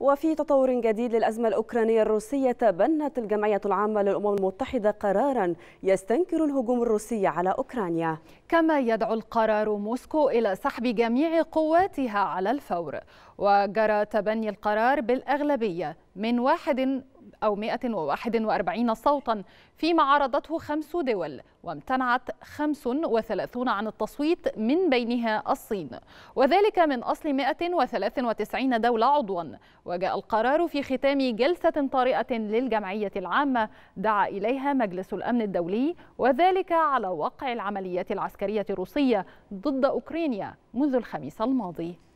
وفي تطور جديد للأزمة الأوكرانية الروسية تبنت الجمعية العامة للأمم المتحدة قرارا يستنكر الهجوم الروسي على أوكرانيا كما يدعو القرار موسكو إلى سحب جميع قواتها على الفور وجرى تبني القرار بالأغلبية من أو 141 صوتا فيما عارضته خمس دول وامتنعت 35 عن التصويت من بينها الصين وذلك من أصل 193 دولة عضوا وجاء القرار في ختام جلسة طارئة للجمعية العامة دعا إليها مجلس الأمن الدولي وذلك على وقع العمليات العسكرية الروسية ضد أوكرانيا منذ الخميس الماضي